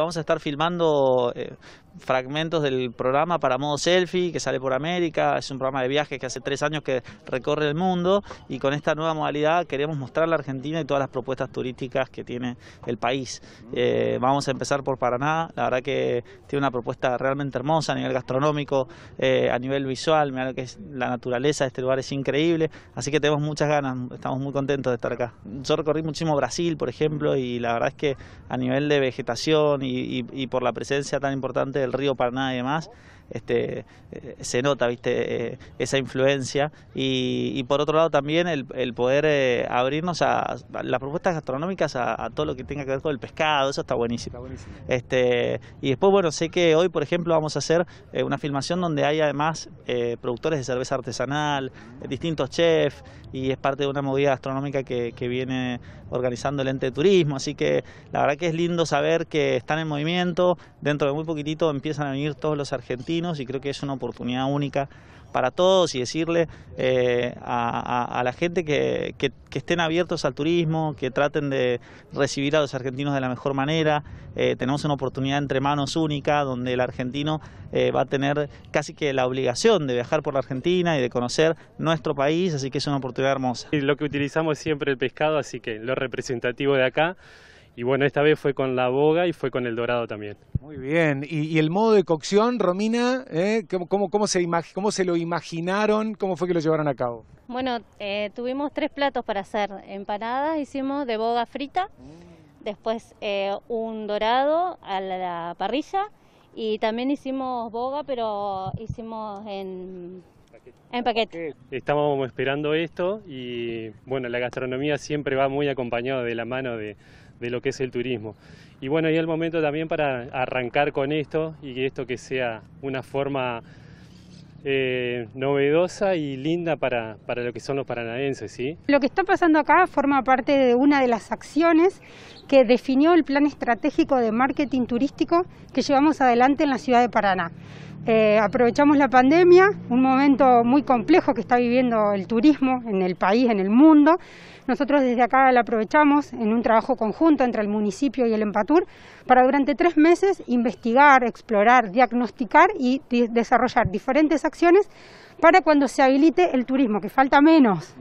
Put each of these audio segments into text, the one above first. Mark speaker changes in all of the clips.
Speaker 1: Vamos a estar filmando eh, fragmentos del programa para modo selfie que sale por América, es un programa de viajes que hace tres años que recorre el mundo y con esta nueva modalidad queremos mostrar la Argentina y todas las propuestas turísticas que tiene el país. Eh, vamos a empezar por Paraná, la verdad que tiene una propuesta realmente hermosa a nivel gastronómico, eh, a nivel visual, mira que es la naturaleza de este lugar es increíble, así que tenemos muchas ganas, estamos muy contentos de estar acá. Yo recorrí muchísimo Brasil, por ejemplo, y la verdad es que a nivel de vegetación y, por la presencia tan importante del río Paraná y demás, este, eh, se nota ¿viste? Eh, esa influencia y, por otro lado también el, poder eh, abrirnos a, las propuestas gastronómicas a, todo lo que tenga que ver con el pescado, eso está buenísimo. Este, y después, bueno, sé que hoy, por ejemplo, vamos a hacer una filmación donde hay además productores de cerveza artesanal, distintos chefs, y es parte de una movida gastronómica que, que viene organizando el ente de turismo, así que la verdad que es lindo saber que están en movimiento, dentro de muy poquitito empiezan a venir todos los argentinos, y creo que es una oportunidad única para todos y decirle eh, a, la gente que, estén abiertos al turismo, que traten de recibir a los argentinos de la mejor manera. Eh, tenemos una oportunidad entre manos única donde el argentino eh, va a tener casi que la obligación de viajar por la Argentina y de conocer nuestro país, así que es una oportunidad hermosa. lo que utilizamos es siempre
Speaker 2: el pescado, así que lo representativo de acá. Y bueno, esta vez fue con la boga y fue con el dorado también. Muy bien. ¿Y, el modo de cocción, Romina? Eh? ¿Cómo, cómo, se ¿Cómo se lo imaginaron? ¿Cómo fue que lo llevaron a cabo?
Speaker 3: Bueno, eh, tuvimos tres platos para hacer. Empanadas hicimos de boga frita, después eh, un dorado a la, parrilla y también hicimos boga, pero hicimos en en paquete.
Speaker 2: Estábamos esperando esto y bueno, la gastronomía siempre va muy acompañado de la mano de, de lo que es el turismo. Y bueno, y el momento también para arrancar con esto y que esto que sea una forma eh, novedosa y linda para, para, lo que son los paranaenses. ¿sí?
Speaker 4: Lo que está pasando acá forma parte de una de las acciones que definió el plan estratégico de marketing turístico que llevamos adelante en la ciudad de Paraná. Eh, aprovechamos la pandemia, un momento muy complejo que está viviendo el turismo en el país, en el mundo. Nosotros desde acá la aprovechamos en un trabajo conjunto entre el municipio y el Empatur para durante tres meses investigar, explorar, diagnosticar y desarrollar diferentes acciones para cuando se habilite el turismo, que falta menos.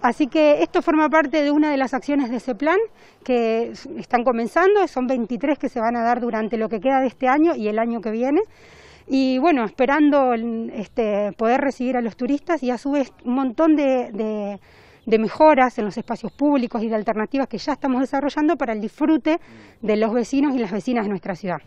Speaker 4: Así que esto forma parte de una de las acciones de ese plan que están comenzando, son 23 que se van a dar durante lo que queda de este año y el año que viene y bueno, esperando este, poder recibir a los turistas y a su vez un montón de, mejoras en los espacios públicos y de alternativas que ya estamos desarrollando para el disfrute de los vecinos y las vecinas de nuestra ciudad.